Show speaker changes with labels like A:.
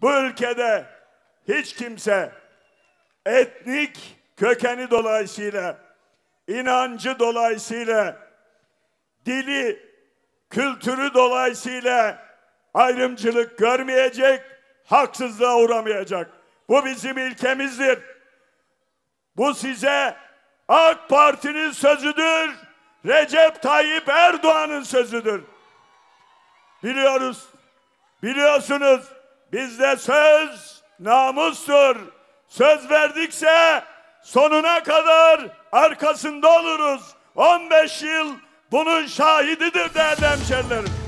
A: Bu ülkede hiç kimse etnik kökeni dolayısıyla, inancı dolayısıyla, dili, kültürü dolayısıyla ayrımcılık görmeyecek, haksızlığa uğramayacak. Bu bizim ilkemizdir. Bu size AK Parti'nin sözüdür. Recep Tayyip Erdoğan'ın sözüdür. Biliyoruz. Biliyorsunuz Bizde söz namustur. Söz verdikse sonuna kadar arkasında oluruz. 15 yıl bunun şahididir değerli hemşerilerim.